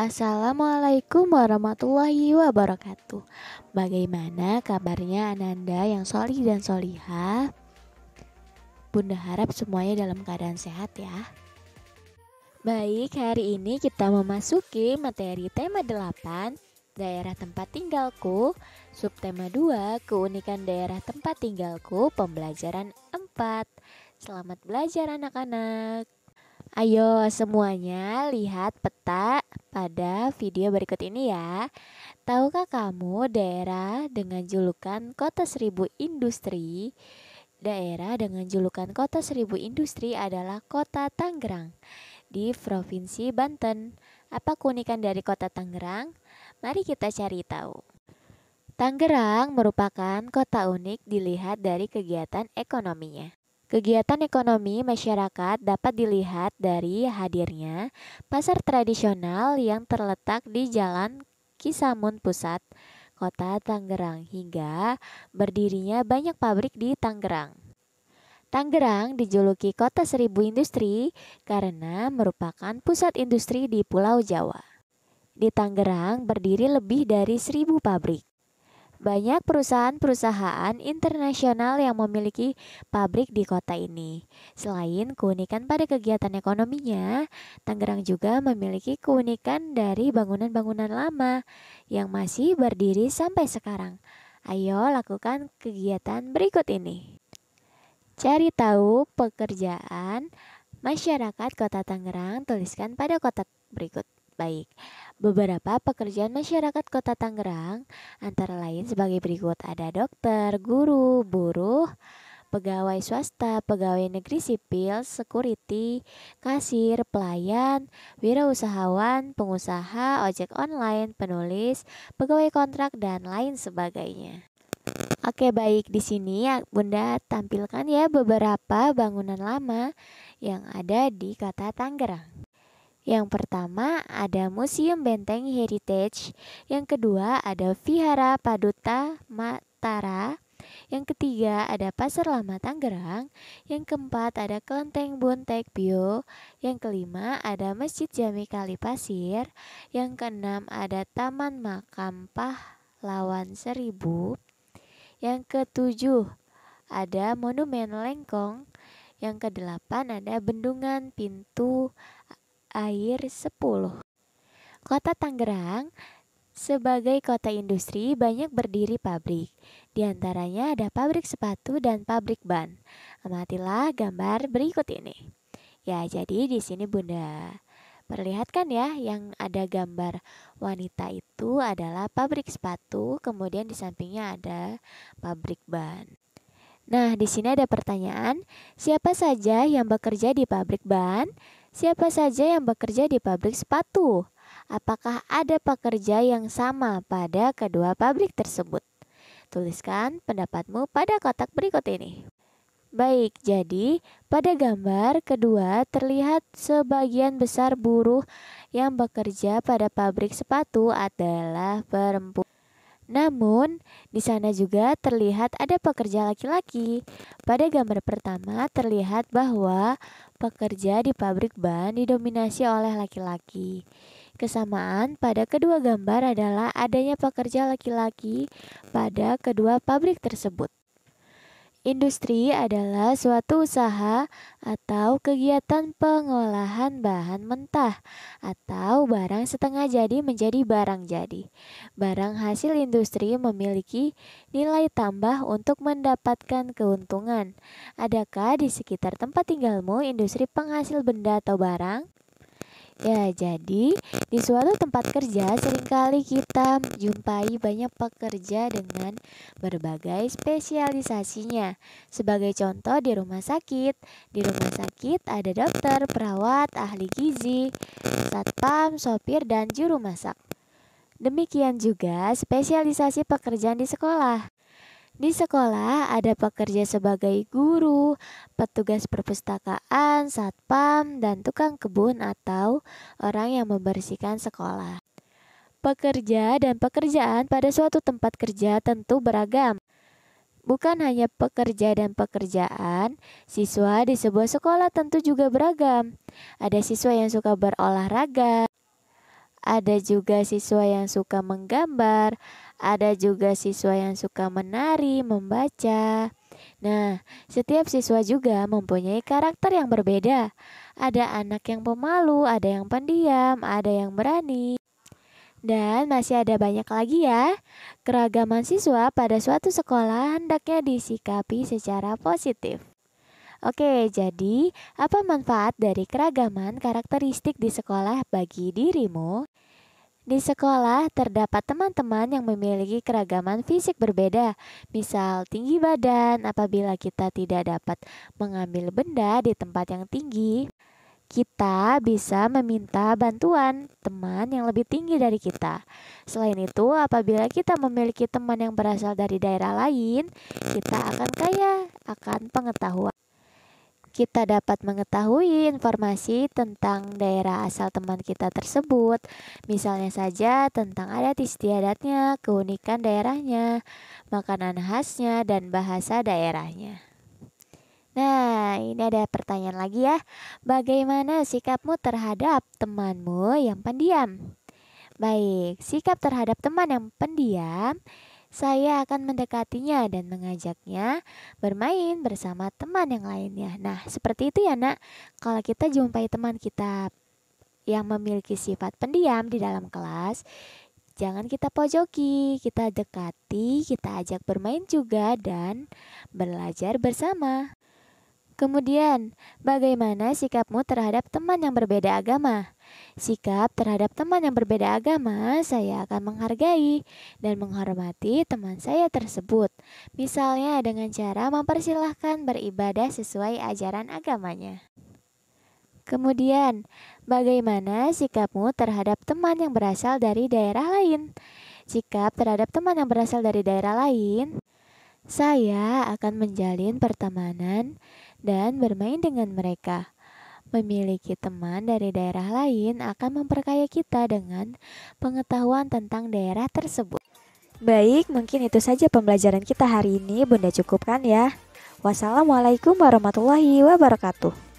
Assalamualaikum warahmatullahi wabarakatuh Bagaimana kabarnya Ananda yang solih dan solihah? Bunda harap semuanya dalam keadaan sehat ya Baik, hari ini kita memasuki materi tema 8 Daerah tempat tinggalku Subtema 2 Keunikan daerah tempat tinggalku Pembelajaran 4 Selamat belajar anak-anak Ayo semuanya lihat peta pada video berikut ini ya. Tahukah kamu daerah dengan julukan Kota Seribu Industri? Daerah dengan julukan Kota Seribu Industri adalah Kota Tangerang di Provinsi Banten. Apa keunikan dari Kota Tangerang? Mari kita cari tahu. Tangerang merupakan kota unik dilihat dari kegiatan ekonominya. Kegiatan ekonomi masyarakat dapat dilihat dari hadirnya pasar tradisional yang terletak di Jalan Kisamun Pusat, Kota Tangerang hingga berdirinya banyak pabrik di Tangerang. Tangerang dijuluki Kota Seribu Industri karena merupakan pusat industri di Pulau Jawa. Di Tangerang berdiri lebih dari seribu pabrik. Banyak perusahaan-perusahaan internasional yang memiliki pabrik di kota ini. Selain keunikan pada kegiatan ekonominya, Tangerang juga memiliki keunikan dari bangunan-bangunan lama yang masih berdiri sampai sekarang. Ayo lakukan kegiatan berikut ini. Cari tahu pekerjaan masyarakat Kota Tangerang, tuliskan pada kotak berikut baik. Beberapa pekerjaan masyarakat kota Tangerang antara lain sebagai berikut ada dokter, guru, buruh, pegawai swasta, pegawai negeri sipil, security, kasir, pelayan, wirausahawan, pengusaha, ojek online, penulis, pegawai kontrak dan lain sebagainya. Oke baik di sini ya Bunda tampilkan ya beberapa bangunan lama yang ada di Kota Tangerang. Yang pertama ada Museum Benteng Heritage, yang kedua ada Vihara Paduta Matara, yang ketiga ada Pasar Lama Tangerang, yang keempat ada Kelenteng Bontek Bio, yang kelima ada Masjid Jami Kali Pasir, yang keenam ada Taman Makam Pahlawan Seribu, yang ketujuh ada Monumen Lengkong, yang kedelapan ada Bendungan Pintu air 10. Kota Tangerang sebagai kota industri banyak berdiri pabrik. Di antaranya ada pabrik sepatu dan pabrik ban. Amatilah gambar berikut ini. Ya, jadi di sini Bunda perlihatkan ya yang ada gambar wanita itu adalah pabrik sepatu, kemudian di sampingnya ada pabrik ban. Nah, di sini ada pertanyaan, siapa saja yang bekerja di pabrik ban? Siapa saja yang bekerja di pabrik sepatu? Apakah ada pekerja yang sama pada kedua pabrik tersebut? Tuliskan pendapatmu pada kotak berikut ini. Baik, jadi pada gambar kedua terlihat sebagian besar buruh yang bekerja pada pabrik sepatu adalah perempuan. Namun, di sana juga terlihat ada pekerja laki-laki. Pada gambar pertama terlihat bahwa pekerja di pabrik ban didominasi oleh laki-laki. Kesamaan pada kedua gambar adalah adanya pekerja laki-laki pada kedua pabrik tersebut. Industri adalah suatu usaha atau kegiatan pengolahan bahan mentah atau barang setengah jadi menjadi barang jadi. Barang hasil industri memiliki nilai tambah untuk mendapatkan keuntungan. Adakah di sekitar tempat tinggalmu industri penghasil benda atau barang? Ya, jadi di suatu tempat kerja seringkali kita menjumpai banyak pekerja dengan berbagai spesialisasinya. Sebagai contoh di rumah sakit, di rumah sakit ada dokter, perawat, ahli gizi, satpam, sopir, dan juru masak. Demikian juga spesialisasi pekerjaan di sekolah. Di sekolah ada pekerja sebagai guru, petugas perpustakaan, satpam, dan tukang kebun atau orang yang membersihkan sekolah. Pekerja dan pekerjaan pada suatu tempat kerja tentu beragam. Bukan hanya pekerja dan pekerjaan, siswa di sebuah sekolah tentu juga beragam. Ada siswa yang suka berolahraga, ada juga siswa yang suka menggambar, ada juga siswa yang suka menari, membaca. Nah, setiap siswa juga mempunyai karakter yang berbeda. Ada anak yang pemalu, ada yang pendiam, ada yang berani. Dan masih ada banyak lagi ya. Keragaman siswa pada suatu sekolah hendaknya disikapi secara positif. Oke, jadi apa manfaat dari keragaman karakteristik di sekolah bagi dirimu? Di sekolah terdapat teman-teman yang memiliki keragaman fisik berbeda, misal tinggi badan. Apabila kita tidak dapat mengambil benda di tempat yang tinggi, kita bisa meminta bantuan teman yang lebih tinggi dari kita. Selain itu, apabila kita memiliki teman yang berasal dari daerah lain, kita akan kaya akan pengetahuan kita dapat mengetahui informasi tentang daerah asal teman kita tersebut, misalnya saja tentang adat istiadatnya, keunikan daerahnya, makanan khasnya, dan bahasa daerahnya. Nah, ini ada pertanyaan lagi ya. Bagaimana sikapmu terhadap temanmu yang pendiam? Baik, sikap terhadap teman yang pendiam saya akan mendekatinya dan mengajaknya bermain bersama teman yang lainnya. Nah, seperti itu ya, Nak. Kalau kita jumpai teman kita yang memiliki sifat pendiam di dalam kelas, jangan kita pojoki, kita dekati, kita ajak bermain juga dan belajar bersama. Kemudian, bagaimana sikapmu terhadap teman yang berbeda agama? Sikap terhadap teman yang berbeda agama, saya akan menghargai dan menghormati teman saya tersebut. Misalnya dengan cara mempersilahkan beribadah sesuai ajaran agamanya. Kemudian, bagaimana sikapmu terhadap teman yang berasal dari daerah lain? Sikap terhadap teman yang berasal dari daerah lain, saya akan menjalin pertemanan dan bermain dengan mereka. Memiliki teman dari daerah lain akan memperkaya kita dengan pengetahuan tentang daerah tersebut. Baik, mungkin itu saja pembelajaran kita hari ini. Bunda cukupkan ya. Wassalamualaikum warahmatullahi wabarakatuh.